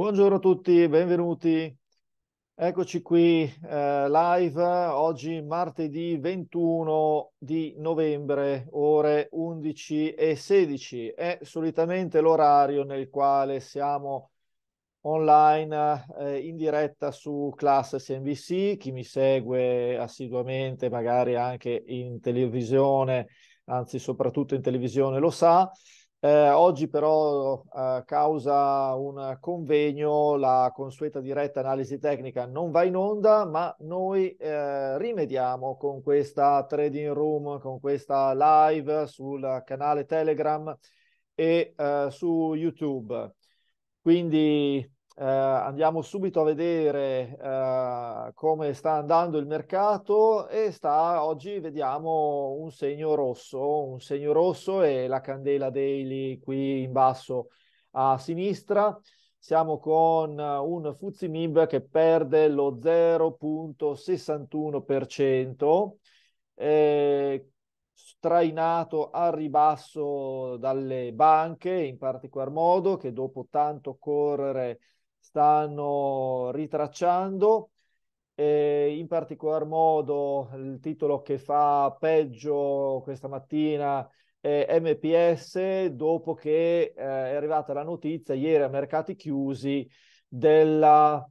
Buongiorno a tutti, benvenuti. Eccoci qui eh, live oggi martedì 21 di novembre, ore 11 e 16. È solitamente l'orario nel quale siamo online eh, in diretta su Class CNBC. Chi mi segue assiduamente, magari anche in televisione, anzi soprattutto in televisione, lo sa. Eh, oggi però, eh, causa un convegno, la consueta diretta analisi tecnica non va in onda, ma noi eh, rimediamo con questa trading room, con questa live sul canale Telegram e eh, su YouTube. Quindi Uh, andiamo subito a vedere uh, come sta andando il mercato e sta oggi vediamo un segno rosso, un segno rosso e la candela daily qui in basso a sinistra. Siamo con eh, un Fuzzi Mib che perde lo 0.61%, eh, trainato al ribasso dalle banche, in particolar modo che dopo tanto correre stanno ritracciando, E in particolar modo il titolo che fa peggio questa mattina è MPS, dopo che eh, è arrivata la notizia ieri a mercati chiusi della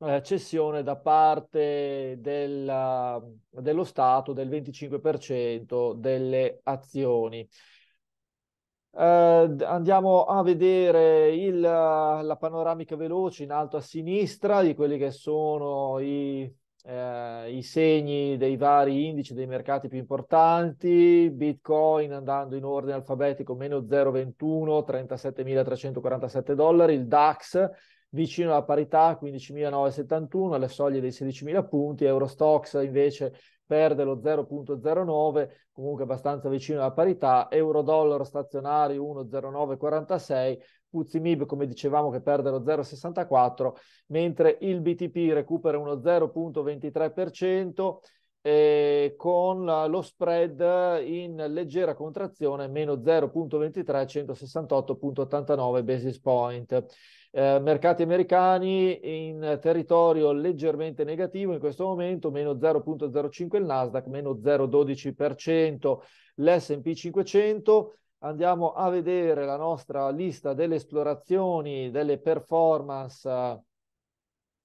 eh, cessione da parte della, dello Stato del 25% delle azioni. Uh, andiamo a vedere il, la panoramica veloce in alto a sinistra di quelli che sono i, eh, i segni dei vari indici dei mercati più importanti. Bitcoin andando in ordine alfabetico meno 0,21, 37.347 dollari. Il DAX vicino alla parità 15.971, alle soglie dei 16.000 punti. Eurostox invece perde lo 0.09, comunque abbastanza vicino alla parità, euro-dollaro stazionario 1.0946, Mib come dicevamo che perde lo 0.64, mentre il BTP recupera uno 0.23% eh, con lo spread in leggera contrazione, meno 0.23, 168.89 basis point eh, mercati americani in territorio leggermente negativo in questo momento, meno 0.05 il Nasdaq, meno 0.12% l'SP 500. Andiamo a vedere la nostra lista delle esplorazioni, delle performance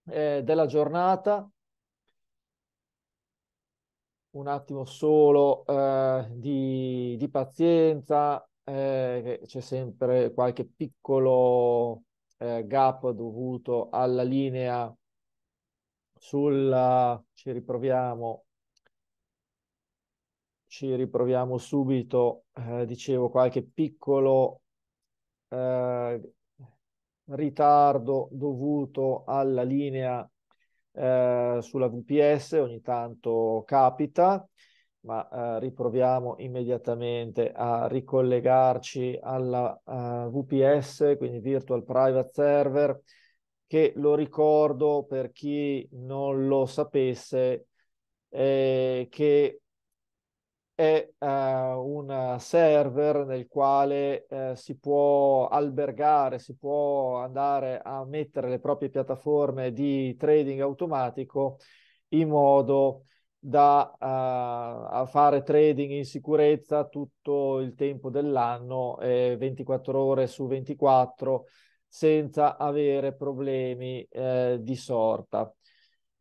eh, eh della giornata. Un attimo solo eh, di, di, pazienza, eh, c'è sempre qualche piccolo eh, gap dovuto alla linea sulla, ci riproviamo, ci riproviamo subito, eh, dicevo qualche piccolo eh, ritardo dovuto alla linea eh, sulla VPS, ogni tanto capita, ma eh, riproviamo immediatamente a ricollegarci alla uh, eh, VPS, quindi Virtual Private Server, che lo ricordo per chi non lo sapesse, eh, che è uh, un server nel quale eh, si può albergare, si può andare a mettere le proprie piattaforme di trading automatico in modo da uh, fare trading in sicurezza tutto il tempo dell'anno, eh, 24 ore su 24, senza avere problemi eh, di sorta.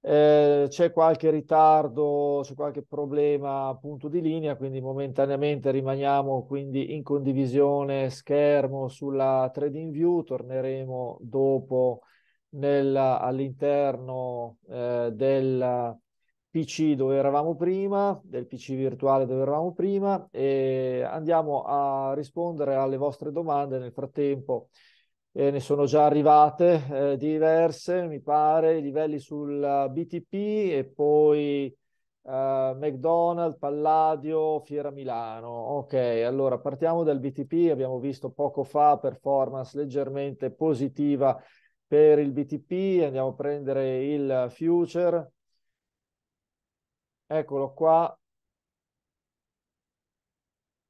Eh, c'è qualche ritardo, c'è qualche problema appunto di linea, quindi momentaneamente rimaniamo quindi in condivisione schermo sulla Trading View, torneremo dopo nel, all'interno eh, del, PC dove eravamo prima, del PC virtuale dove eravamo prima e andiamo a rispondere alle vostre domande nel frattempo. Eh, ne sono già arrivate eh, diverse, mi pare, i livelli sul eh, BTP e poi eh, McDonald's, Palladio, Fiera Milano. Ok, allora partiamo dal BTP, abbiamo visto poco fa performance leggermente positiva per il BTP, andiamo a prendere il future Eccolo qua.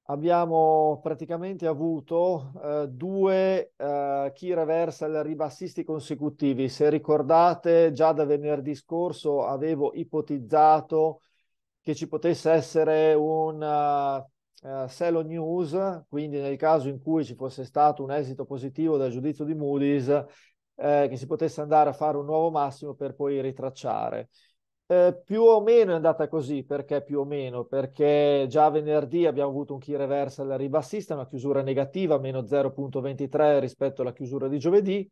Abbiamo praticamente avuto eh, due eh, key reversal ribassisti consecutivi. Se ricordate, già da venerdì scorso avevo ipotizzato che ci potesse essere un uh, uh news, quindi nel caso in cui ci fosse stato un esito positivo dal giudizio di Moody's, eh, che si potesse andare a fare un nuovo massimo per poi ritracciare. Eh, più o meno è andata così, perché più o meno? Perché già venerdì abbiamo avuto un key alla ribassista, una chiusura negativa, meno 0.23 rispetto alla chiusura di giovedì.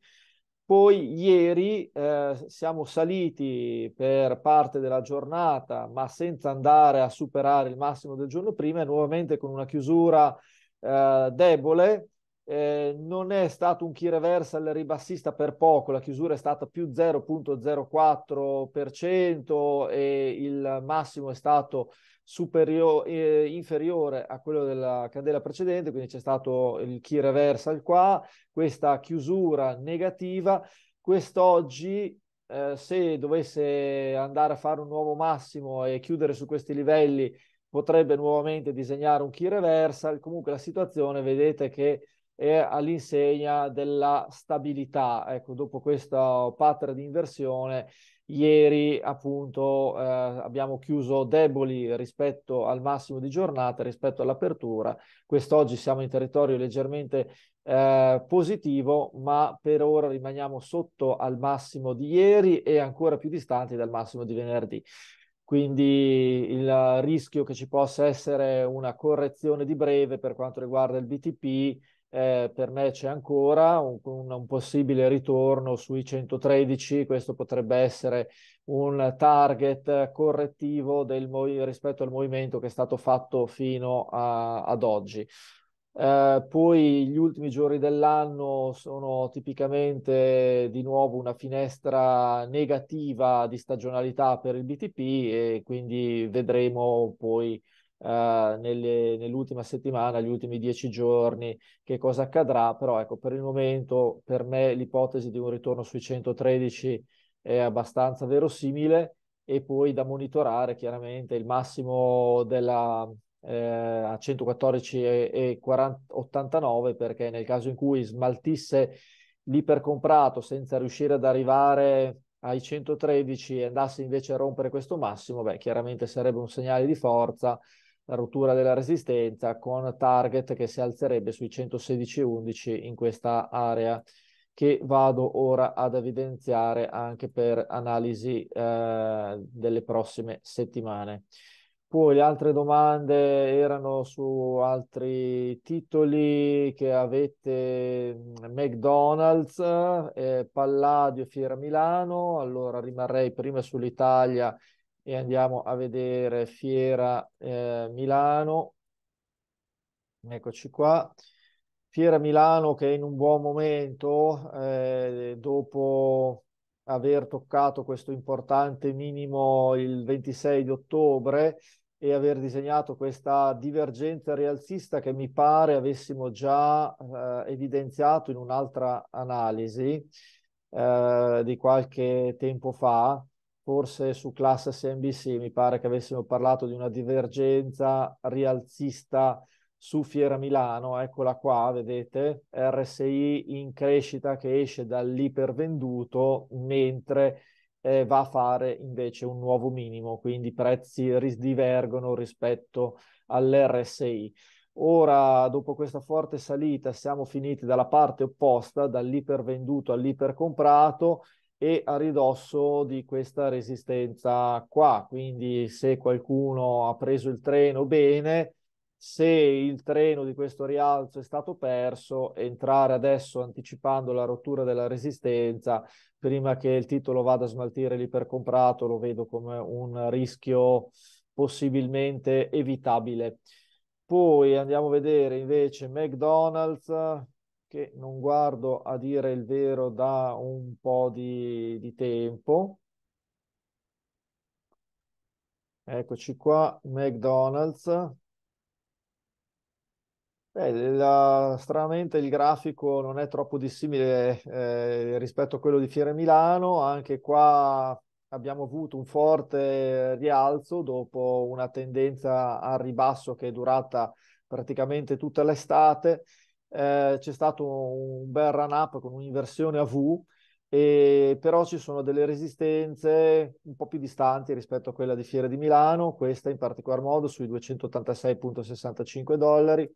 Poi ieri eh, siamo saliti per parte della giornata, ma senza andare a superare il massimo del giorno prima, e nuovamente con una chiusura eh, debole, eh, non è stato un key reversal ribassista per poco, la chiusura è stata più 0.04% e il massimo è stato superiore, eh, inferiore a quello della candela precedente, quindi c'è stato il key reversal qua, questa chiusura negativa, quest'oggi eh, se dovesse andare a fare un nuovo massimo e chiudere su questi livelli potrebbe nuovamente disegnare un key reversal, comunque la situazione vedete che e all'insegna della stabilità. Ecco, dopo questo pattern di inversione, ieri appunto eh, abbiamo chiuso deboli rispetto al massimo di giornata, rispetto all'apertura. Quest'oggi siamo in territorio leggermente eh, positivo, ma per ora rimaniamo sotto al massimo di ieri e ancora più distanti dal massimo di venerdì quindi il rischio che ci possa essere una correzione di breve per quanto riguarda il BTP eh, per me c'è ancora un, un, un, possibile ritorno sui 113, questo potrebbe essere un target correttivo del, rispetto al movimento che è stato fatto fino a, ad oggi. Eh, poi gli ultimi giorni dell'anno sono tipicamente di nuovo una finestra negativa di stagionalità per il BTP e quindi vedremo poi Uh, nelle, nell'ultima settimana, gli ultimi dieci giorni, che cosa accadrà, però ecco, per il momento per me l'ipotesi di un ritorno sui 113 è abbastanza verosimile e poi da monitorare chiaramente il massimo della, eh, a 114,89 perché nel caso in cui smaltisse l'ipercomprato senza riuscire ad arrivare ai 113 e andasse invece a rompere questo massimo, beh chiaramente sarebbe un segnale di forza rottura della resistenza con target che si alzerebbe sui 116,11 in questa area che vado ora ad evidenziare anche per analisi eh, delle prossime settimane. Poi le altre domande erano su altri titoli che avete, mm, McDonald's, eh, Palladio, Fiera Milano, allora rimarrei prima sull'Italia e andiamo a vedere Fiera eh, Milano. Eccoci qua. Fiera Milano che è in un buon momento eh, dopo aver toccato questo importante minimo il 26 di ottobre e aver disegnato questa divergenza rialzista che mi pare avessimo già eh, evidenziato in un'altra analisi eh, di qualche tempo fa forse su classe CNBC mi pare che avessimo parlato di una divergenza rialzista su Fiera Milano, eccola qua, vedete, RSI in crescita che esce dall'ipervenduto, mentre eh, va a fare invece un nuovo minimo, quindi i prezzi divergono rispetto all'RSI. Ora, dopo questa forte salita, siamo finiti dalla parte opposta, dall'ipervenduto all'ipercomprato, e a ridosso di questa resistenza qua. Quindi se qualcuno ha preso il treno bene, se il treno di questo rialzo è stato perso, entrare adesso anticipando la rottura della resistenza prima che il titolo vada a smaltire l'ipercomprato lo vedo come un rischio possibilmente evitabile. Poi andiamo a vedere invece McDonald's, che non guardo a dire il vero da un po' di, di tempo. Eccoci qua, McDonald's. Eh, la, stranamente il grafico non è troppo dissimile eh, rispetto a quello di Fiere Milano, anche qua abbiamo avuto un forte rialzo dopo una tendenza al ribasso che è durata praticamente tutta l'estate eh, c'è stato un bel run up con un'inversione a V, e, però ci sono delle resistenze un po' più distanti rispetto a quella di Fiera di Milano, questa in particolar modo sui 286,65 dollari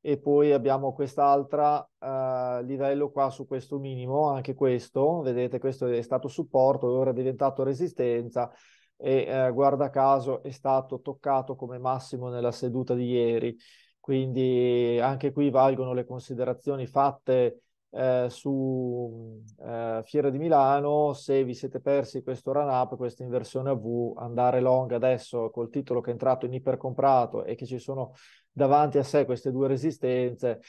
e poi abbiamo quest'altra eh, livello qua su questo minimo, anche questo, vedete questo è stato supporto, ora è diventato resistenza e eh, guarda caso è stato toccato come massimo nella seduta di ieri. Quindi anche qui valgono le considerazioni fatte eh, su eh, Fiera di Milano. Se vi siete persi questo run up, questa inversione a V, andare long adesso col titolo che è entrato in ipercomprato e che ci sono davanti a sé queste due resistenze,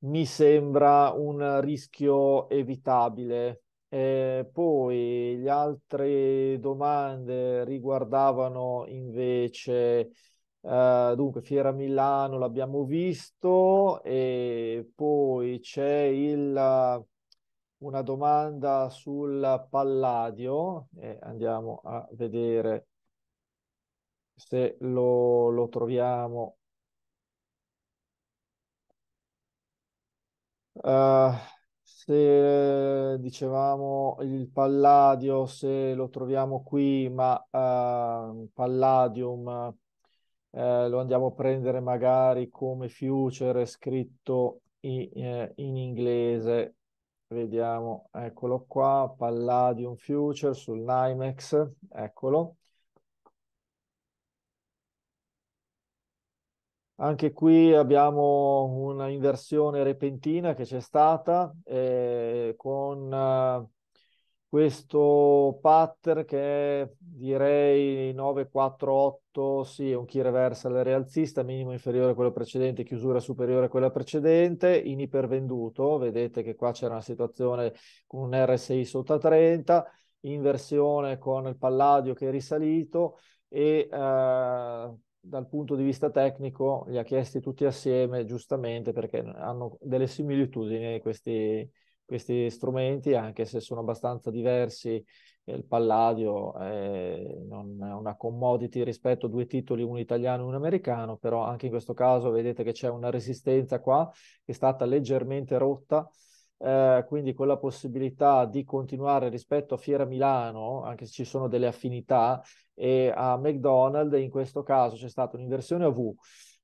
mi sembra un rischio evitabile. Eh, poi le altre domande riguardavano invece Uh, dunque, Fiera Milano l'abbiamo visto e poi c'è il, una domanda sul Palladio e andiamo a vedere se lo, lo troviamo. Uh, se dicevamo il Palladio, se lo troviamo qui, ma uh, Palladium eh, lo andiamo a prendere magari come future scritto in, eh, in inglese. Vediamo, eccolo qua, Palladium Future sul NYMEX, eccolo. Anche qui abbiamo una inversione repentina che c'è stata eh, con eh, questo pattern che è, direi 948, sì, è un key reversal rialzista, minimo inferiore a quello precedente, chiusura superiore a quella precedente, in ipervenduto, vedete che qua c'era una situazione con un RSI sotto a 30, inversione con il palladio che è risalito e eh, dal punto di vista tecnico li ha chiesti tutti assieme, giustamente, perché hanno delle similitudini questi questi strumenti, anche se sono abbastanza diversi, il Palladio è una commodity rispetto a due titoli, uno italiano e uno americano, però anche in questo caso vedete che c'è una resistenza qua che è stata leggermente rotta, eh, quindi con la possibilità di continuare rispetto a Fiera Milano, anche se ci sono delle affinità, e a McDonald's in questo caso c'è stata un'inversione a V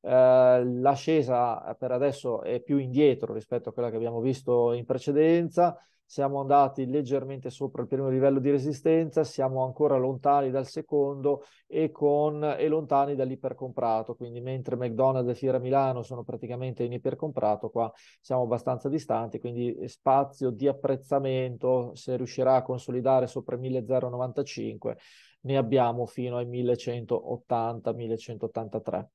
eh, l'ascesa eh, per adesso è più indietro rispetto a quella che abbiamo visto in precedenza, siamo andati leggermente sopra il primo livello di resistenza, siamo ancora lontani dal secondo e, con, e lontani dall'ipercomprato, quindi mentre McDonald's e Fiera Milano sono praticamente in ipercomprato, qua siamo abbastanza distanti, quindi spazio di apprezzamento se riuscirà a consolidare sopra i 1095 ne abbiamo fino ai 1180-1183.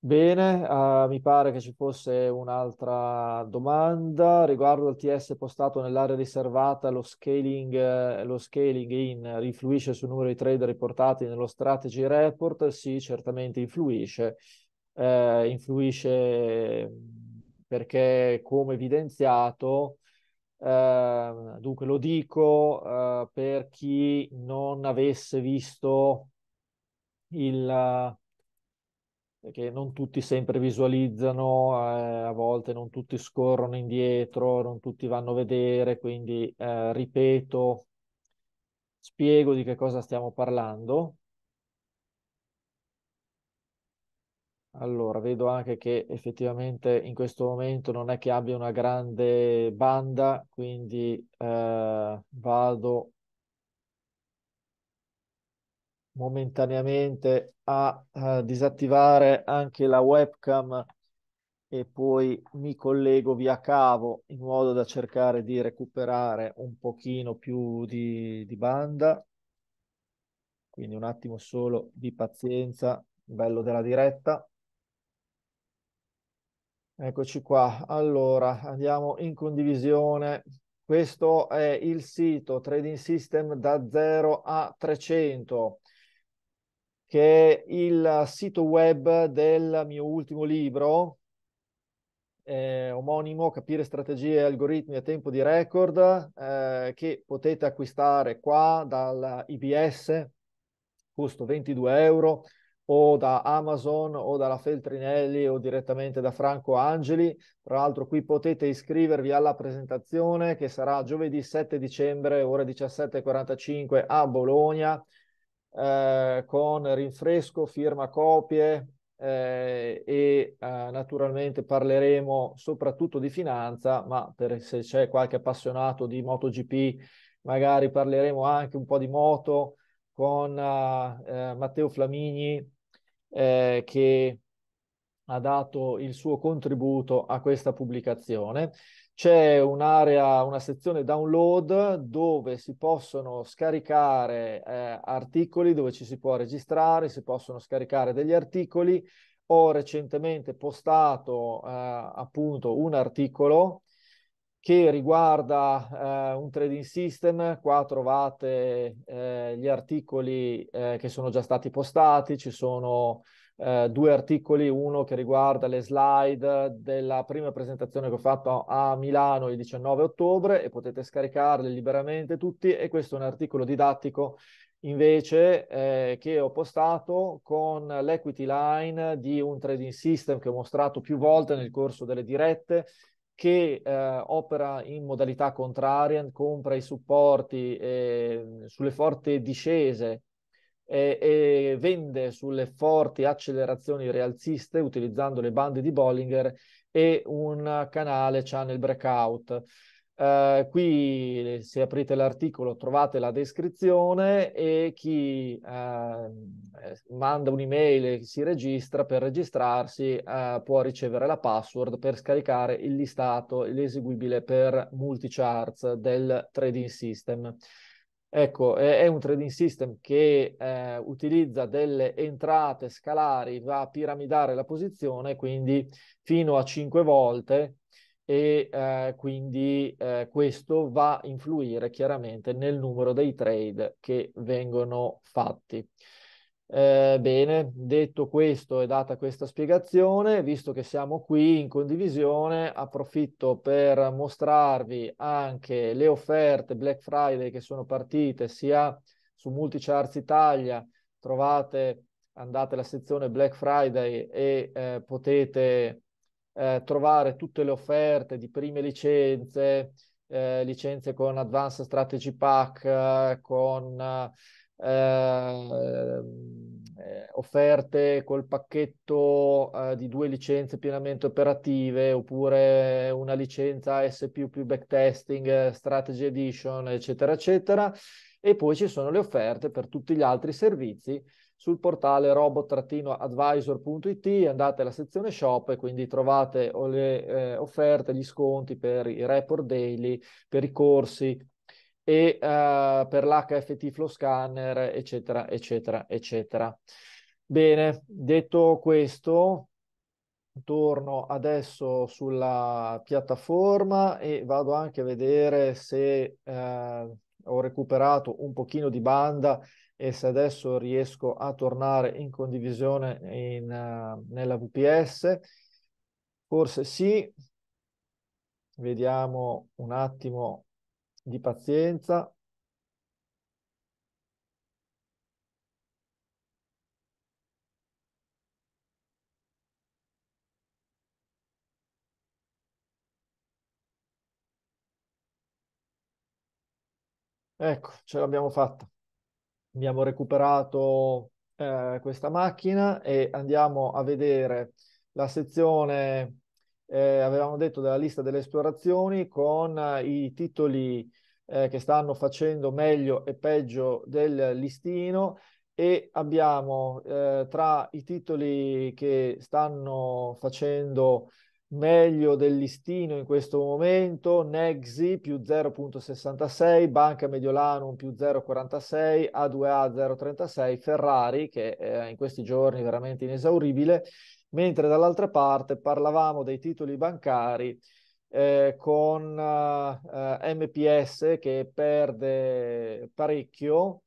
Bene, eh, mi pare che ci fosse un'altra domanda riguardo al TS postato nell'area riservata, lo scaling, eh, lo scaling in influisce sul numero di trade riportati nello strategy report? Sì, certamente influisce, eh, influisce perché come evidenziato, ehm, dunque lo dico eh, per chi non avesse visto il che non tutti sempre visualizzano, eh, a volte non tutti scorrono indietro, non tutti vanno a vedere, quindi eh, ripeto, spiego di che cosa stiamo parlando. Allora, vedo anche che effettivamente in questo momento non è che abbia una grande banda, quindi eh, vado momentaneamente a, a eh, disattivare anche la webcam e poi mi collego via cavo in modo da cercare di recuperare un pochino più di, di banda. Quindi un attimo solo di pazienza, bello della diretta. Eccoci qua. Allora, andiamo in condivisione. Questo è il sito Trading System da 0 a 300 che è il sito web del mio ultimo libro, eh, omonimo, Capire strategie e algoritmi a tempo di record, eh, che potete acquistare qua dalla IBS, costo 22 euro, o da Amazon o dalla Feltrinelli o direttamente da Franco Angeli. Tra l'altro qui potete iscrivervi alla presentazione che sarà giovedì 7 dicembre ore 17.45 a Bologna eh, con rinfresco, firma copie eh, e eh, naturalmente parleremo soprattutto di finanza, ma per, se c'è qualche appassionato di MotoGP magari parleremo anche un po' di moto con eh, Matteo Flamini che ha dato il suo contributo a questa pubblicazione c'è un'area, una sezione download dove si possono scaricare eh, articoli, dove ci si può registrare, si possono scaricare degli articoli. Ho recentemente postato eh, appunto un articolo che riguarda eh, un trading system, qua trovate eh, gli articoli eh, che sono già stati postati, ci sono eh, due articoli, uno che riguarda le slide della prima presentazione che ho fatto a Milano il 19 ottobre e potete scaricarle liberamente tutti e questo è un articolo didattico invece eh, che ho postato con l'equity line di un trading system che ho mostrato più volte nel corso delle dirette che eh, opera in modalità contrarian, compra i supporti eh, sulle forti discese e, e vende sulle forti accelerazioni rialziste utilizzando le bande di Bollinger e un canale channel breakout. Uh, qui eh, se aprite l'articolo trovate la descrizione e chi uh, manda un'email e si registra per registrarsi uh, può ricevere la password per scaricare il listato, l'eseguibile per multicharts del trading system. Ecco, è, è un trading system che eh, utilizza delle entrate scalari, va a piramidare la posizione, quindi fino a 5 volte e eh, quindi eh, questo va a influire chiaramente nel numero dei trade che vengono fatti. Eh, bene, detto questo e data questa spiegazione, visto che siamo qui in condivisione, approfitto per mostrarvi anche le offerte Black Friday che sono partite sia su Multicharts Italia, trovate, andate alla sezione Black Friday e eh, potete eh, trovare tutte le offerte di prime licenze, eh, licenze con Advanced Strategy Pack, eh, con... Eh, ehm, eh, offerte col pacchetto eh, di due licenze pienamente operative oppure una licenza più backtesting, eh, strategy edition, eccetera, eccetera. E poi ci sono le offerte per tutti gli altri servizi sul portale robot-advisor.it, andate alla sezione shop e quindi trovate le eh, offerte, gli sconti per i report daily, per i corsi, e uh, per l'HFT flow scanner, eccetera, eccetera, eccetera. Bene, detto questo, torno adesso sulla piattaforma e vado anche a vedere se eh, ho recuperato un pochino di banda e se adesso riesco a tornare in condivisione in, uh, nella VPS. Forse sì. Vediamo un attimo di pazienza. Ecco, ce l'abbiamo fatta. Abbiamo recuperato eh, questa macchina e andiamo a vedere la sezione, eh, avevamo detto, della lista delle esplorazioni con eh, i titoli eh, che stanno facendo meglio e peggio del listino e abbiamo eh, tra i titoli che stanno facendo meglio del listino in questo momento Nexi più 0.66, Banca Mediolanum più 0.46, A2A 0.36, Ferrari che eh, in questi giorni è veramente inesauribile, mentre dall'altra parte parlavamo dei titoli bancari eh, con eh, MPS che perde parecchio.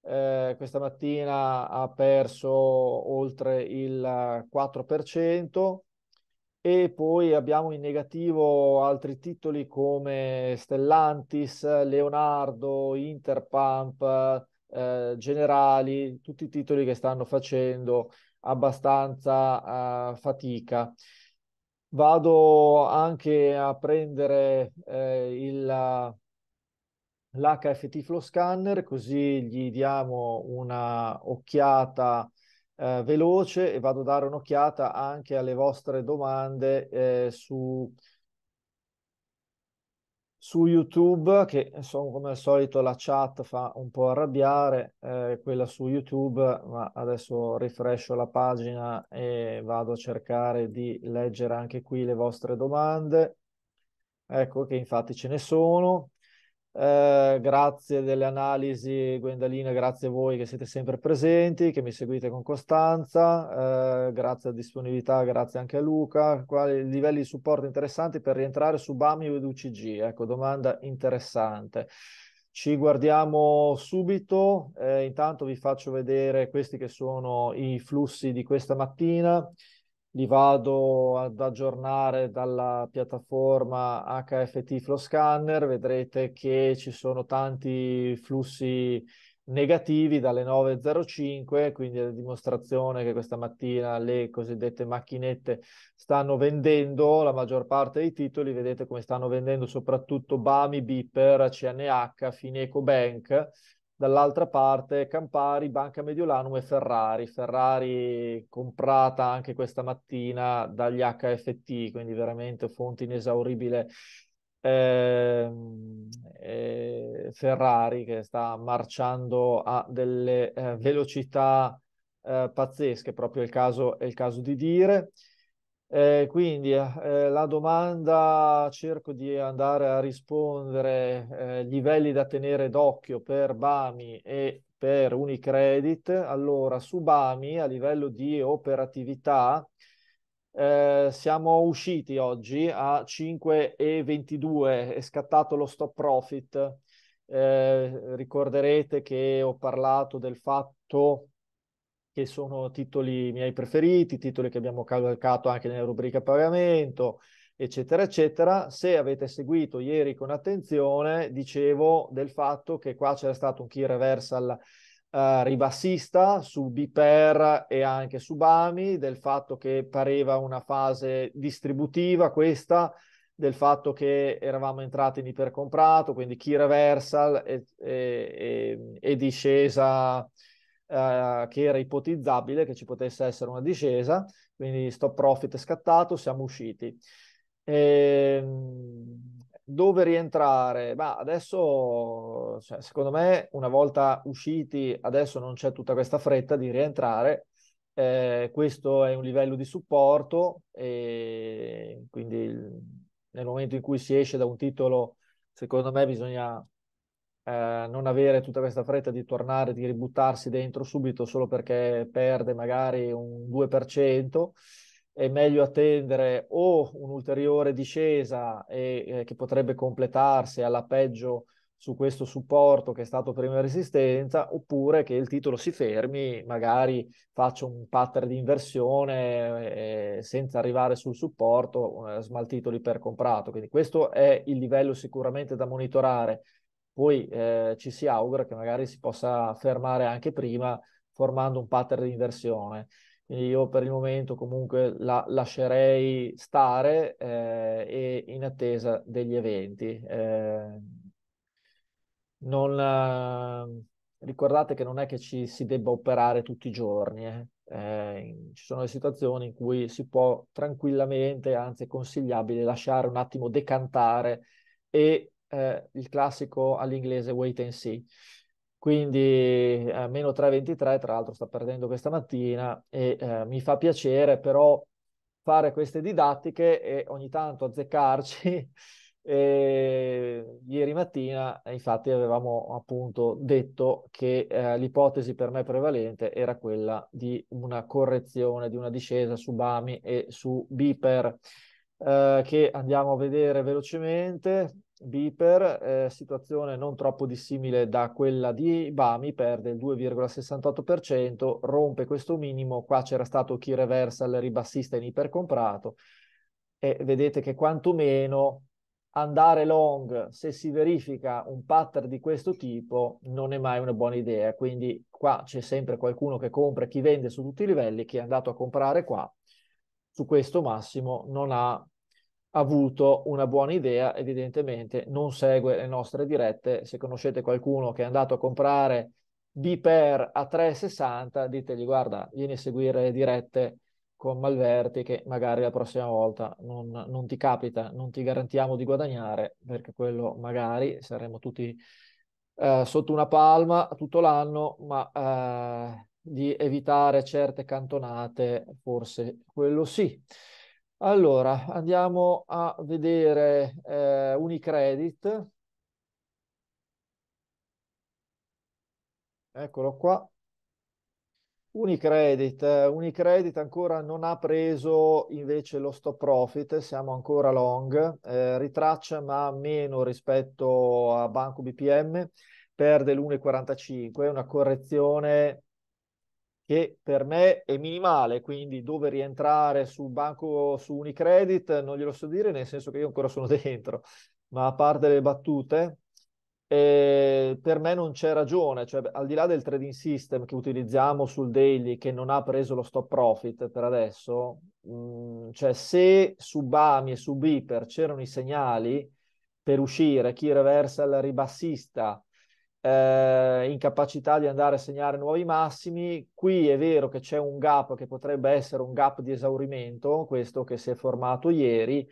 Eh, questa mattina ha perso oltre il 4% e poi abbiamo in negativo altri titoli come Stellantis, Leonardo, Interpump, eh, Generali, tutti i titoli che stanno facendo abbastanza eh, fatica vado anche a prendere eh, il, l'HFT Flow Scanner, così gli diamo una occhiata eh, veloce e vado a dare un'occhiata anche alle vostre domande eh, su su YouTube, che insomma, come al solito la chat fa un po' arrabbiare, eh, quella su YouTube, ma adesso rifrescio la pagina e vado a cercare di leggere anche qui le vostre domande. Ecco che infatti ce ne sono. Eh, grazie delle analisi, Gwendalina, grazie a voi che siete sempre presenti, che mi seguite con costanza, eh, grazie a disponibilità, grazie anche a Luca. Quali livelli di supporto interessanti per rientrare su BAMI o UCG? Ecco, domanda interessante. Ci guardiamo subito, eh, intanto vi faccio vedere questi che sono i flussi di questa mattina li vado ad aggiornare dalla piattaforma HFT Flow Scanner, vedrete che ci sono tanti flussi negativi dalle 9.05, quindi è la dimostrazione che questa mattina le cosiddette macchinette stanno vendendo la maggior parte dei titoli, vedete come stanno vendendo soprattutto Bami, Bipper, CNH, Fineco Bank dall'altra parte Campari, Banca Mediolanum e Ferrari. Ferrari comprata anche questa mattina dagli HFT, quindi veramente fonte inesauribile. Eh, eh, Ferrari che sta marciando a delle eh, velocità eh, pazzesche, proprio il caso, è il caso di dire. Eh, quindi eh, la domanda cerco di andare a rispondere eh, livelli da tenere d'occhio per Bami e per Unicredit. Allora, su Bami a livello di operatività eh, siamo usciti oggi a 5,22, è scattato lo stop profit. Eh, ricorderete che ho parlato del fatto che sono titoli miei preferiti, titoli che abbiamo calcato anche nella rubrica pagamento, eccetera, eccetera. Se avete seguito ieri con attenzione, dicevo del fatto che qua c'era stato un key reversal eh, ribassista su Biper e anche su Bami, del fatto che pareva una fase distributiva questa, del fatto che eravamo entrati in ipercomprato, quindi key reversal e, e, e, e discesa eh, che era ipotizzabile che ci potesse essere una discesa, quindi stop profit scattato, siamo usciti. E, ehm, dove rientrare? Ma adesso, cioè, secondo me, una volta usciti, adesso non c'è tutta questa fretta di rientrare. Eh, questo è un livello di supporto e quindi nel momento in cui si esce da un titolo, secondo me bisogna eh, non avere tutta questa fretta di tornare, di ributtarsi dentro subito solo perché perde magari un 2%, è meglio attendere o un'ulteriore discesa e, eh, che potrebbe completarsi alla peggio su questo supporto che è stato prima resistenza, oppure che il titolo si fermi, magari faccio un pattern di inversione eh, senza arrivare sul supporto, eh, per comprato. Quindi questo è il livello sicuramente da monitorare. Poi eh, ci si augura che magari si possa fermare anche prima formando un pattern di inversione. Quindi io per il momento comunque la lascerei stare eh, in attesa degli eventi. Eh, non, eh, ricordate che non è che ci si debba operare tutti i giorni. Eh. eh ci sono le situazioni in cui si può tranquillamente, anzi è consigliabile, lasciare un attimo decantare e eh, il classico all'inglese wait and see. Quindi eh, meno 3,23, tra l'altro sta perdendo questa mattina e eh, mi fa piacere però fare queste didattiche e ogni tanto azzeccarci. E ieri mattina eh, infatti avevamo appunto detto che eh, l'ipotesi per me prevalente era quella di una correzione, di una discesa su Bami e su Biper eh, che andiamo a vedere velocemente. Biper, eh, situazione non troppo dissimile da quella di Bami, perde il 2,68%, rompe questo minimo, qua c'era stato chi reversal ribassista in ipercomprato e vedete che quantomeno andare long se si verifica un pattern di questo tipo non è mai una buona idea, quindi qua c'è sempre qualcuno che compra, e chi vende su tutti i livelli, chi è andato a comprare qua su questo massimo non ha avuto una buona idea, evidentemente non segue le nostre dirette. Se conoscete qualcuno che è andato a comprare BPR a 3,60, ditegli guarda, vieni a seguire le dirette con Malverti che magari la prossima volta non, non ti capita, non ti garantiamo di guadagnare perché quello magari saremo tutti eh, sotto una palma tutto l'anno, ma eh, di evitare certe cantonate forse quello sì. Allora, andiamo a vedere eh, Unicredit. Eccolo qua. Unicredit. Eh, Unicredit ancora non ha preso invece lo stop profit, siamo ancora long, eh, ritraccia ma meno rispetto a Banco BPM, perde l'1,45, una correzione che per me è minimale, quindi dove rientrare sul banco su Unicredit non glielo so dire, nel senso che io ancora sono dentro, ma a parte le battute, eh, per me non c'è ragione, cioè al di là del trading system che utilizziamo sul daily che non ha preso lo stop profit per adesso, mh, mm, cioè se su Bami e su Biper c'erano i segnali per uscire, chi reversa il ribassista, eh, incapacità di andare a segnare nuovi massimi. Qui è vero che c'è un gap che potrebbe essere un gap di esaurimento, questo che si è formato ieri,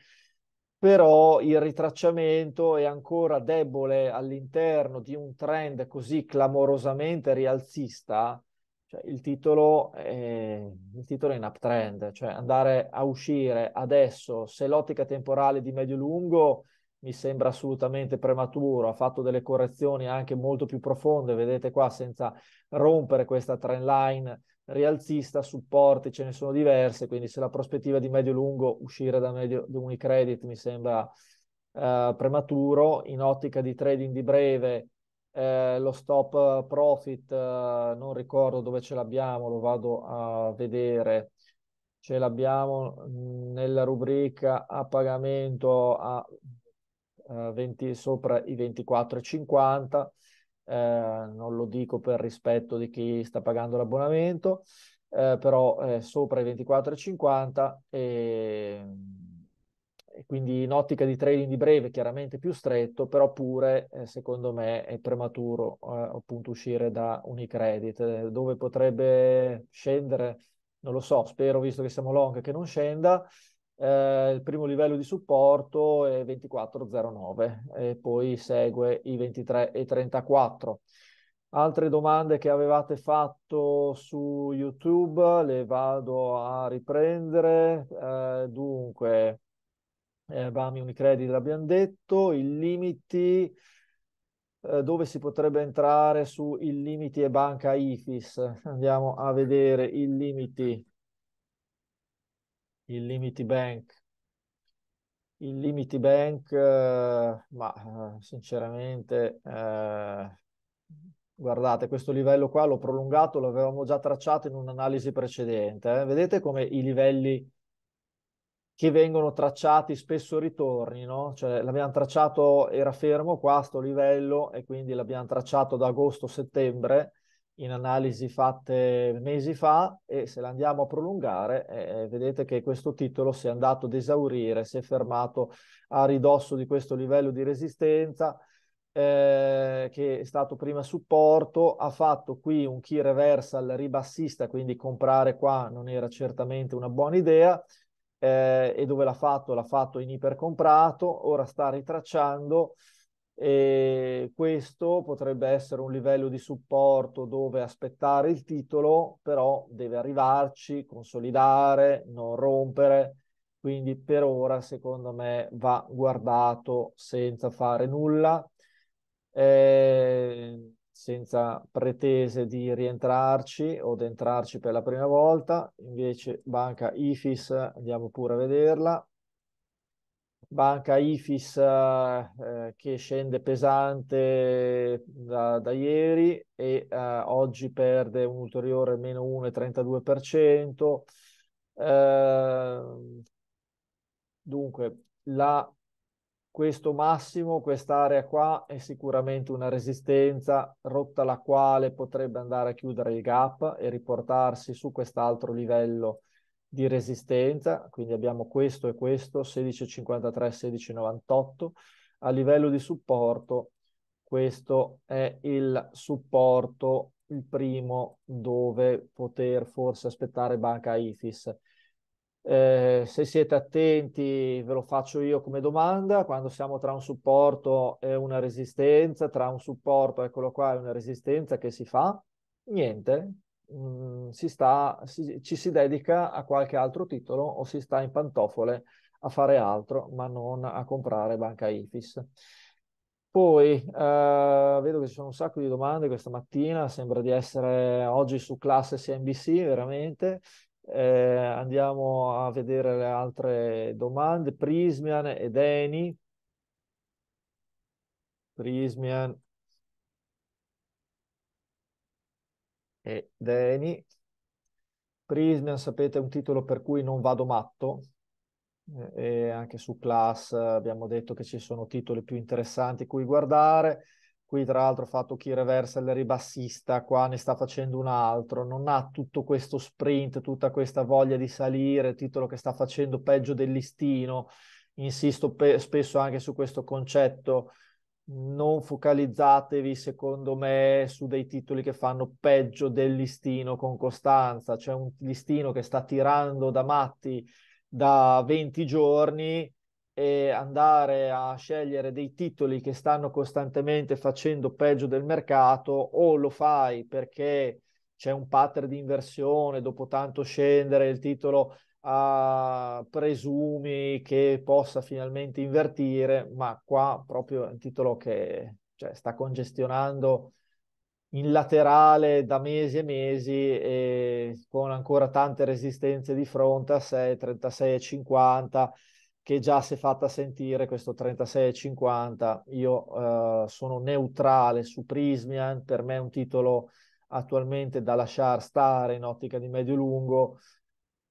però il ritracciamento è ancora debole all'interno di un trend così clamorosamente rialzista. Cioè, il, titolo è, il titolo è in uptrend, cioè andare a uscire adesso se l'ottica temporale di medio-lungo mi sembra assolutamente prematuro, ha fatto delle correzioni anche molto più profonde, vedete qua senza rompere questa trend line rialzista, supporti ce ne sono diverse, quindi se la prospettiva di medio-lungo uscire da, medio, da Unicredit mi sembra eh, prematuro, in ottica di trading di breve eh, lo stop profit eh, non ricordo dove ce l'abbiamo, lo vado a vedere ce l'abbiamo mm, nella rubrica a pagamento a 20, eh, sopra i 24,50, eh, non lo dico per rispetto di chi sta pagando l'abbonamento, eh, però eh, sopra i 24,50 e, ehm, e, quindi in ottica di trading di breve chiaramente più stretto, però pure eh, secondo me è prematuro appunto uscire da Unicredit, dove potrebbe scendere, non lo so, spero visto che siamo long che non scenda eh, il primo livello di supporto è 2409 e poi segue i 2334. Altre domande che avevate fatto su YouTube le vado a riprendere. Eh, dunque, eh, Bami Unicredit l'abbiamo detto, i limiti eh, dove si potrebbe entrare su il limiti e banca IFIS. Andiamo a vedere il limiti il Limity Bank. Il Limity Bank, eh, ma eh, sinceramente, eh, guardate, questo livello qua l'ho prolungato, l'avevamo già tracciato in un'analisi precedente. Eh. Vedete come i livelli che vengono tracciati spesso ritorni, no? Cioè l'abbiamo tracciato, era fermo qua sto livello e quindi l'abbiamo tracciato da agosto-settembre in analisi fatte mesi fa e se la andiamo a prolungare eh, eh, vedete che questo titolo si è andato ad esaurire, si è fermato a ridosso di questo livello di resistenza eh, che è stato prima supporto, ha fatto qui un key reversal ribassista, quindi comprare qua non era certamente una buona idea eh, e dove l'ha fatto? L'ha fatto in ipercomprato, ora sta ritracciando e questo potrebbe essere un livello di supporto dove aspettare il titolo, però deve arrivarci, consolidare, non rompere. Quindi per ora, secondo me, va guardato senza fare nulla, eh, senza pretese di rientrarci o di entrarci per la prima volta. Invece, banca IFIS, andiamo pure a vederla banca IFIS eh, che scende pesante da, da ieri e eh, oggi perde un ulteriore meno 1,32%. Eh, dunque, la, questo massimo, quest'area qua è sicuramente una resistenza rotta la quale potrebbe andare a chiudere il gap e riportarsi su quest'altro livello di resistenza, quindi abbiamo questo e questo, 16,53, 16,98. A livello di supporto, questo è il supporto, il primo, dove poter forse aspettare banca IFIS. Eh, se siete attenti, ve lo faccio io come domanda, quando siamo tra un supporto e una resistenza, tra un supporto, eccolo qua, e una resistenza, che si fa? Niente, Mm, si sta, si, ci si dedica a qualche altro titolo o si sta in pantofole a fare altro, ma non a comprare banca IFIS. Poi eh, vedo che ci sono un sacco di domande questa mattina, sembra di essere oggi su classe CNBC veramente. Eh, andiamo a vedere le altre domande. Prismian ed Eni. Prismian e Deni. Prismian, sapete, è un titolo per cui non vado matto, e anche su Class abbiamo detto che ci sono titoli più interessanti cui guardare. Qui tra l'altro ho fatto chi reversa il ribassista, qua ne sta facendo un altro, non ha tutto questo sprint, tutta questa voglia di salire, titolo che sta facendo peggio del listino. Insisto pe- spesso anche su questo concetto non focalizzatevi, secondo me, su dei titoli che fanno peggio del listino con costanza. C'è un listino che sta tirando da matti da 20 giorni e andare a scegliere dei titoli che stanno costantemente facendo peggio del mercato o lo fai perché c'è un pattern di inversione, dopo tanto scendere il titolo a presumi che possa finalmente invertire, ma qua proprio è un titolo che cioè, sta congestionando in laterale da mesi e mesi e con ancora tante resistenze di fronte a 6, 36 50 che già si è fatta sentire questo 36,50. Io eh, sono neutrale su Prismian, per me è un titolo attualmente da lasciare stare in ottica di medio-lungo,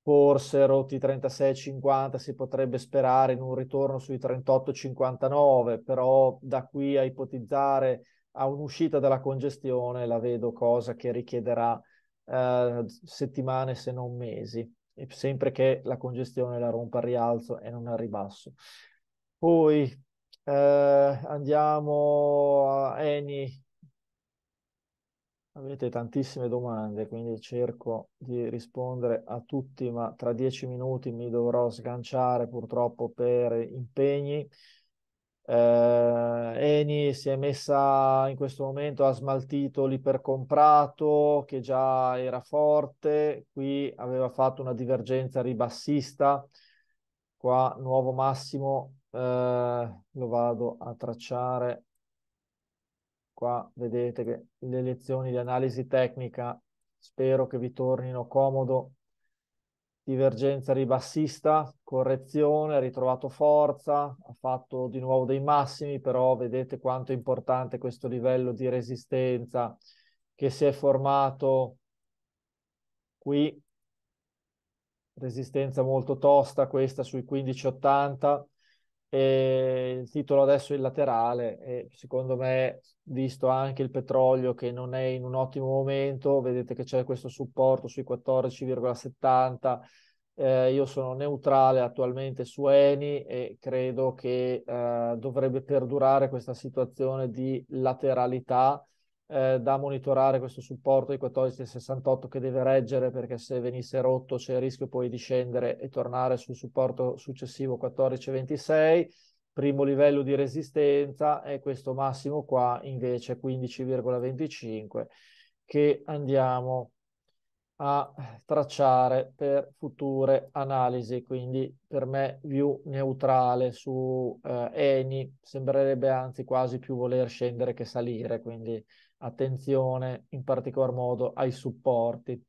forse rotti 36-50 si potrebbe sperare in un ritorno sui 38-59, però da qui a ipotizzare a un'uscita dalla congestione la vedo cosa che richiederà eh, settimane se non mesi, sempre che la congestione la rompa al rialzo e non al ribasso. Poi eh, andiamo a Eni, Avete tantissime domande, quindi cerco di rispondere a tutti, ma tra dieci minuti mi dovrò sganciare purtroppo per impegni. Eh, Eni si è messa in questo momento, ha smaltito l'ipercomprato che già era forte, qui aveva fatto una divergenza ribassista, qua nuovo massimo eh, lo vado a tracciare Qua vedete che le lezioni di analisi tecnica spero che vi tornino comodo. Divergenza ribassista, correzione, ha ritrovato forza, ha fatto di nuovo dei massimi, però vedete quanto è importante questo livello di resistenza che si è formato qui. Resistenza molto tosta questa sui 1580 e il titolo adesso è il laterale e secondo me visto anche il petrolio che non è in un ottimo momento vedete che c'è questo supporto sui 14,70 eh, io sono neutrale attualmente su Eni e credo che eh, dovrebbe perdurare questa situazione di lateralità eh, da monitorare questo supporto di 14,68 che deve reggere perché se venisse rotto c'è il rischio poi di scendere e tornare sul supporto successivo 14,26 primo livello di resistenza e questo massimo qua invece 15,25 che andiamo a tracciare per future analisi, quindi per me view neutrale su eh, Eni sembrerebbe anzi quasi più voler scendere che salire, quindi attenzione in particolar modo ai supporti.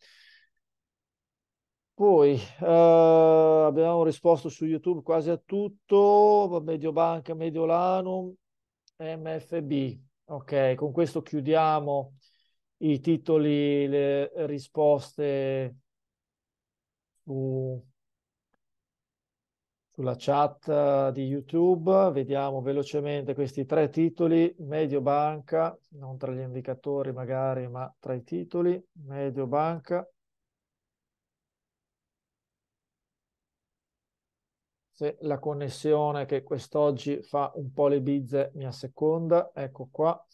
Poi eh, abbiamo risposto su YouTube quasi a tutto, Mediobanca, Mediolanum, MFB. Ok, con questo chiudiamo i titoli, le risposte su sulla chat di YouTube, vediamo velocemente questi tre titoli, Mediobanca, non tra gli indicatori magari, ma tra i titoli, Mediobanca. Se la connessione che quest'oggi fa un po' le bizze mi asseconda, ecco qua.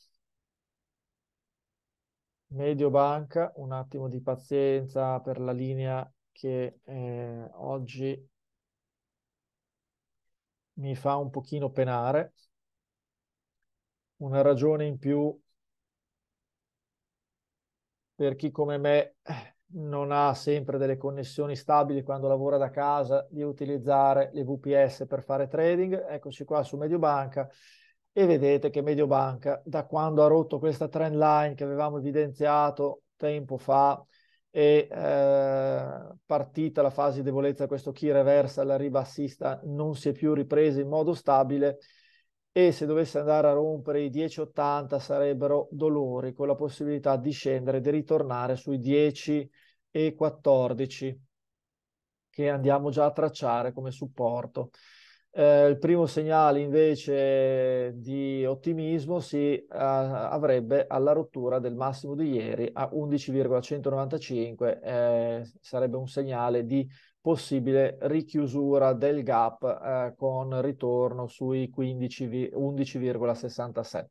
Mediobanca, un attimo di pazienza per la linea che eh, oggi mi fa un pochino penare. Una ragione in più per chi come me eh, non ha sempre delle connessioni stabili quando lavora da casa di utilizzare le VPS per fare trading. Eccoci qua su Mediobanca e vedete che Mediobanca da quando ha rotto questa trend line che avevamo evidenziato tempo fa e eh, partita la fase di debolezza, questo chi reversa alla ribassista non si è più ripreso in modo stabile e se dovesse andare a rompere i 10,80 sarebbero dolori con la possibilità di scendere, di ritornare sui 10,14 che andiamo già a tracciare come supporto. Eh, il primo segnale invece di ottimismo si eh, avrebbe alla rottura del massimo di ieri a 11,195, eh, sarebbe un segnale di possibile richiusura del gap eh, con ritorno sui 11,67.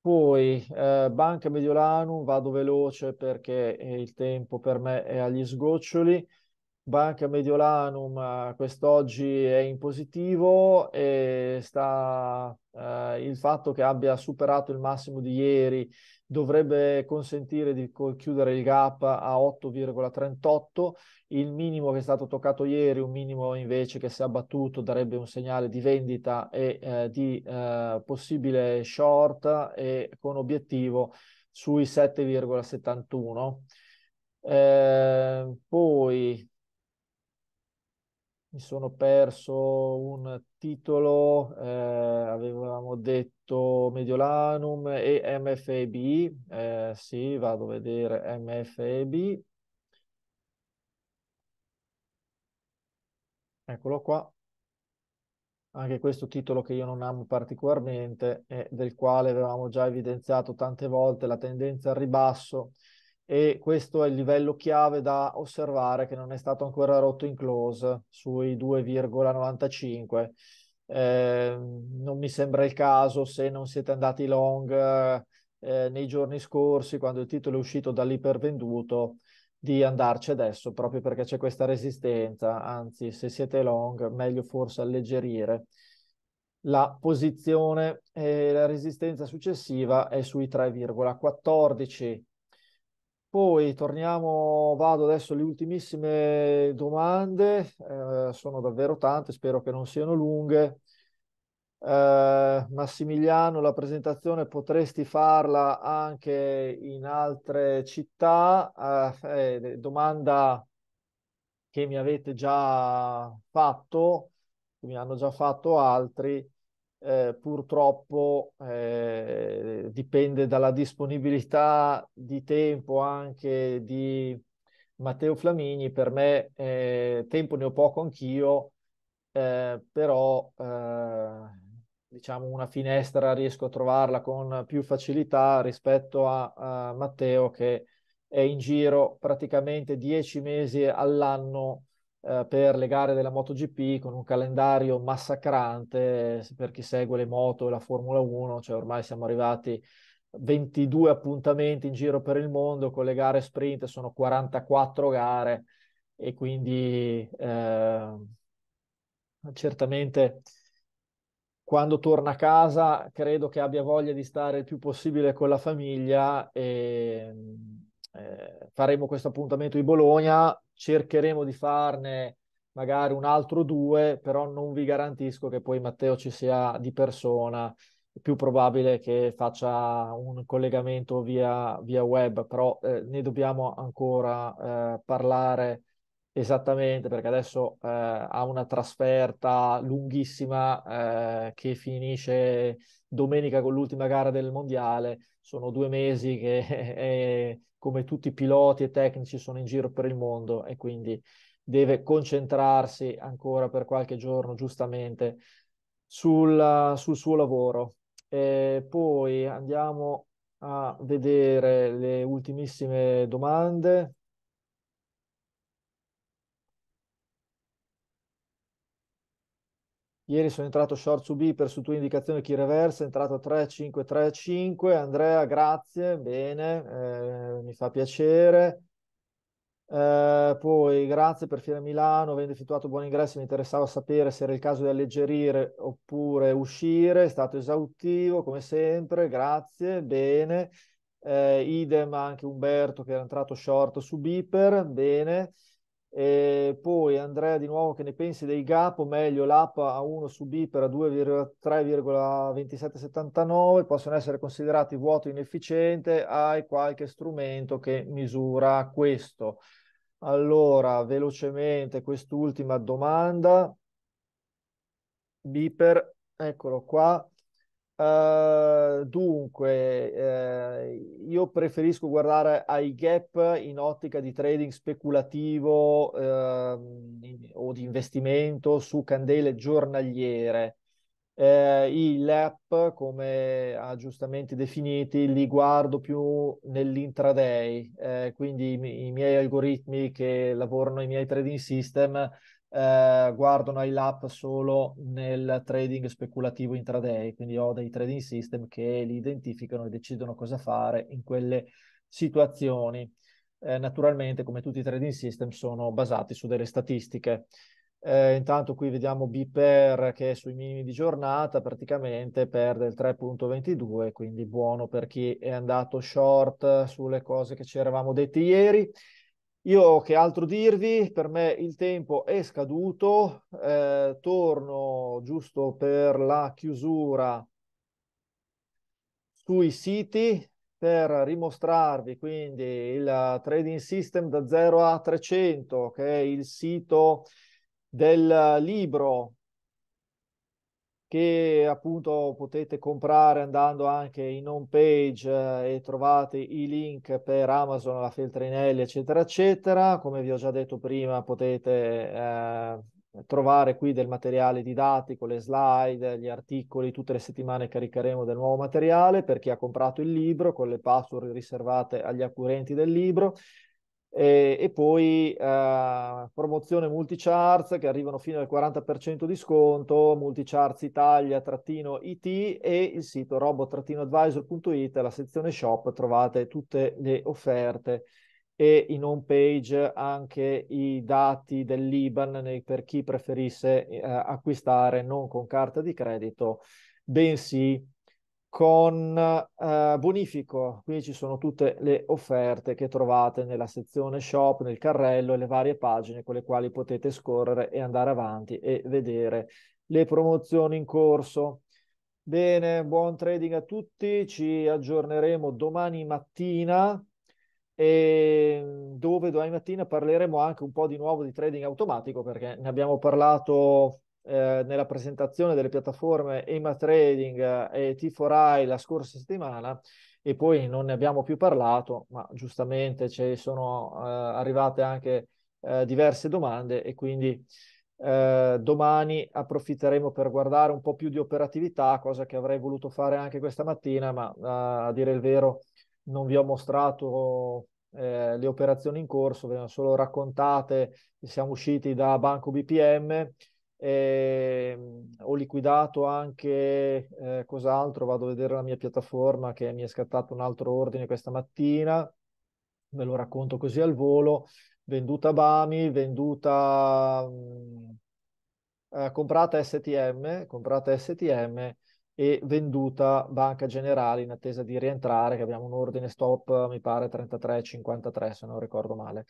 Poi eh, Banca Mediolanum, vado veloce perché eh, il tempo per me è agli sgoccioli. Banca Mediolanum eh, quest'oggi è in positivo e sta, eh, il fatto che abbia superato il massimo di ieri dovrebbe consentire di chiudere il gap a 8,38, il minimo che è stato toccato ieri, un minimo invece che si è abbattuto darebbe un segnale di vendita e eh, di eh, possibile short e con obiettivo sui 7,71. Ehm, poi mi sono perso un titolo, eh, avevamo detto Mediolanum e MFEB, eh, sì, vado a vedere MFEB. Eccolo qua. Anche questo titolo che io non amo particolarmente e del quale avevamo già evidenziato tante volte la tendenza al ribasso e questo è il livello chiave da osservare che non è stato ancora rotto in close sui 2,95. Eh, non mi sembra il caso se non siete andati long eh, nei giorni scorsi quando il titolo è uscito dall'ipervenduto di andarci adesso proprio perché c'è questa resistenza, anzi se siete long meglio forse alleggerire la posizione e la resistenza successiva è sui 3,14 poi torniamo, vado adesso alle ultimissime domande, eh, sono davvero tante, spero che non siano lunghe. Eh, Massimiliano, la presentazione potresti farla anche in altre città? Eh, eh domanda che mi avete già fatto, che mi hanno già fatto altri eh, purtroppo eh, dipende dalla disponibilità di tempo anche di Matteo Flamini, per me eh, tempo ne ho poco anch'io, eh, però eh, diciamo una finestra riesco a trovarla con più facilità rispetto a, a Matteo che è in giro praticamente dieci mesi all'anno eh, per le gare della MotoGP con un calendario massacrante per chi segue le moto e la Formula 1, cioè ormai siamo arrivati 22 appuntamenti in giro per il mondo con le gare sprint, sono 44 gare e quindi eh, certamente quando torna a casa credo che abbia voglia di stare il più possibile con la famiglia e eh, faremo questo appuntamento di Bologna, cercheremo di farne magari un altro due, però non vi garantisco che poi Matteo ci sia di persona, è più probabile che faccia un collegamento via, via web, però eh, ne dobbiamo ancora eh, parlare esattamente perché adesso eh, ha una trasferta lunghissima eh, che finisce domenica con l'ultima gara del mondiale, sono due mesi che è come tutti i piloti e tecnici sono in giro per il mondo e quindi deve concentrarsi ancora per qualche giorno, giustamente, sul, sul suo lavoro. E poi andiamo a vedere le ultimissime domande. Ieri sono entrato short su B su tua indicazione chi reversa, è entrato 3535. Andrea, grazie, bene, eh, mi fa piacere. Eh, poi grazie per Fiera Milano, avendo effettuato buon ingresso, mi interessava sapere se era il caso di alleggerire oppure uscire, è stato esaustivo come sempre, grazie, bene. Eh, idem anche Umberto che era entrato short su Biper, bene. E poi Andrea di nuovo che ne pensi dei gap, o meglio l'app a 1 su BIPER a 2,3,2779 possono essere considerati vuoto inefficiente, hai qualche strumento che misura questo. Allora, velocemente quest'ultima domanda. BIPER, eccolo qua. Eh, dunque, eh, io preferisco guardare ai gap in ottica di trading speculativo eh, in, o di investimento su candele giornaliere. Eh, I LAP, come ha giustamente definiti, li guardo più nell'intraday, eh, quindi i, i miei algoritmi che lavorano, i miei trading system eh, guardano i lap solo nel trading speculativo intraday, quindi ho dei trading system che li identificano e decidono cosa fare in quelle situazioni. Eh, naturalmente, come tutti i trading system, sono basati su delle statistiche. Eh, intanto qui vediamo BPER che è sui minimi di giornata praticamente perde il 3.22, quindi buono per chi è andato short sulle cose che ci eravamo dette ieri. Io che altro dirvi, per me il tempo è scaduto, eh, torno giusto per la chiusura sui siti per rimostrarvi quindi il Trading System da 0 a 300 che è il sito del libro che appunto potete comprare andando anche in home page eh, e trovate i link per Amazon, la Feltrinelli, eccetera, eccetera. Come vi ho già detto prima, potete eh, trovare qui del materiale didattico, le slide, gli articoli, tutte le settimane caricheremo del nuovo materiale per chi ha comprato il libro con le password riservate agli acquirenti del libro e, e poi eh, promozione multicharts che arrivano fino al 40% di sconto, multicharts Italia-IT e il sito robot-advisor.it, la sezione shop, trovate tutte le offerte e in home page anche i dati dell'IBAN per chi preferisse eh, acquistare non con carta di credito, bensì con eh, bonifico, qui ci sono tutte le offerte che trovate nella sezione shop, nel carrello e le varie pagine con le quali potete scorrere e andare avanti e vedere le promozioni in corso. Bene, buon trading a tutti, ci aggiorneremo domani mattina e dove domani mattina parleremo anche un po' di nuovo di trading automatico perché ne abbiamo parlato eh, nella presentazione delle piattaforme EMA Trading eh, e T4i la scorsa settimana e poi non ne abbiamo più parlato, ma giustamente ci sono eh, arrivate anche eh, diverse domande e quindi eh, domani approfitteremo per guardare un po' più di operatività, cosa che avrei voluto fare anche questa mattina, ma a dire il vero non vi ho mostrato eh, le operazioni in corso, ho solo raccontate, siamo usciti da Banco BPM, e, ehm, ho liquidato anche eh, cos'altro, vado a vedere la mia piattaforma che mi è scattato un altro ordine questa mattina, ve lo racconto così al volo, venduta Bami, venduta... Mm, eh, comprata STM, comprata STM e venduta Banca Generale in attesa di rientrare, che abbiamo un ordine stop, mi pare 33,53 se non ricordo male.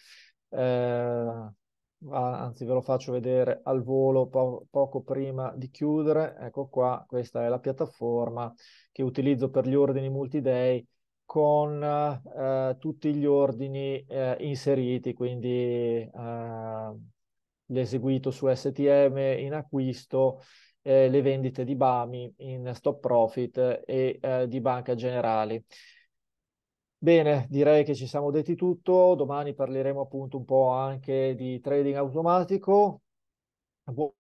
Eh, anzi ve lo faccio vedere al volo po- poco prima di chiudere, ecco qua, questa è la piattaforma che utilizzo per gli ordini multi-day con eh, tutti gli ordini eh, inseriti, quindi eh, l'eseguito su STM in acquisto, eh, le vendite di BAMI in stop profit e eh, di banca generali. Bene, direi che ci siamo detti tutto. Domani parleremo appunto un po' anche di trading automatico. Buon